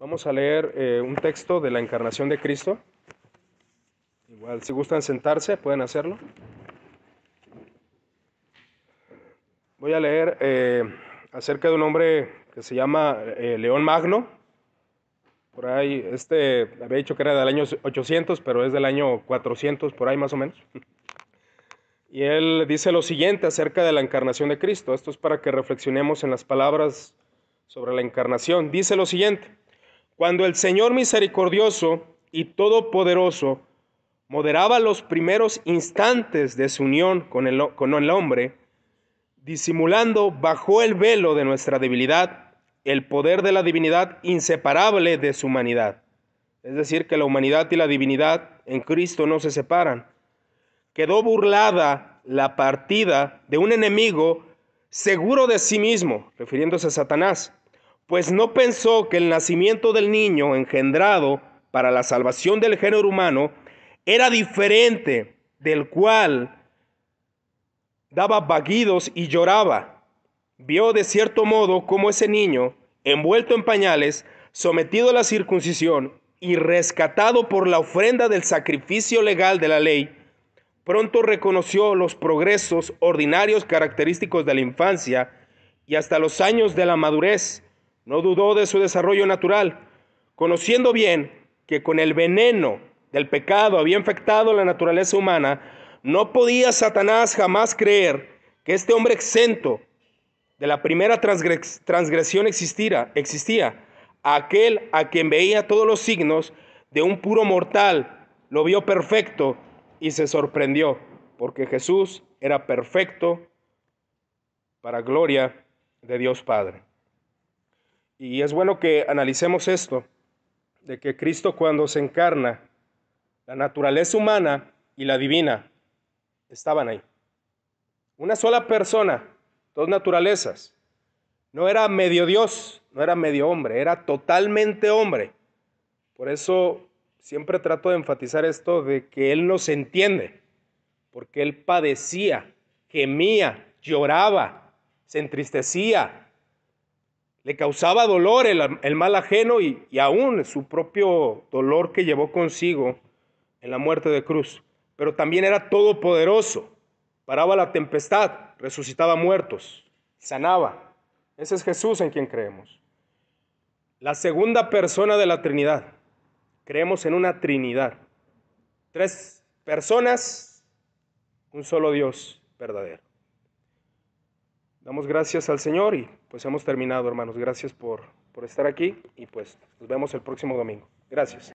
Vamos a leer eh, un texto de la encarnación de Cristo. Igual, si gustan sentarse, pueden hacerlo. Voy a leer eh, acerca de un hombre que se llama eh, León Magno. Por ahí, este había dicho que era del año 800, pero es del año 400, por ahí más o menos. Y él dice lo siguiente acerca de la encarnación de Cristo. Esto es para que reflexionemos en las palabras sobre la encarnación. Dice lo siguiente. Cuando el Señor misericordioso y todopoderoso moderaba los primeros instantes de su unión con el, con el hombre, disimulando bajo el velo de nuestra debilidad el poder de la divinidad inseparable de su humanidad. Es decir, que la humanidad y la divinidad en Cristo no se separan. Quedó burlada la partida de un enemigo seguro de sí mismo, refiriéndose a Satanás, pues no pensó que el nacimiento del niño engendrado para la salvación del género humano era diferente del cual daba vaguidos y lloraba. Vio de cierto modo cómo ese niño, envuelto en pañales, sometido a la circuncisión y rescatado por la ofrenda del sacrificio legal de la ley, pronto reconoció los progresos ordinarios característicos de la infancia y hasta los años de la madurez no dudó de su desarrollo natural, conociendo bien que con el veneno del pecado había infectado la naturaleza humana, no podía Satanás jamás creer que este hombre exento de la primera transgresión existía. Aquel a quien veía todos los signos de un puro mortal, lo vio perfecto y se sorprendió, porque Jesús era perfecto para gloria de Dios Padre. Y es bueno que analicemos esto, de que Cristo cuando se encarna, la naturaleza humana y la divina estaban ahí. Una sola persona, dos naturalezas. No era medio Dios, no era medio hombre, era totalmente hombre. Por eso siempre trato de enfatizar esto de que Él nos entiende, porque Él padecía, gemía, lloraba, se entristecía, le causaba dolor el, mal ajeno y, y aún su propio dolor que llevó consigo en la muerte de cruz. Pero también era todopoderoso. Paraba la tempestad, resucitaba muertos, sanaba. Ese es Jesús en quien creemos. La segunda persona de la Trinidad. Creemos en una Trinidad. Tres personas, un solo Dios verdadero. Damos gracias al Señor y pues hemos terminado, hermanos. Gracias por, por estar aquí y pues nos vemos el próximo domingo. Gracias.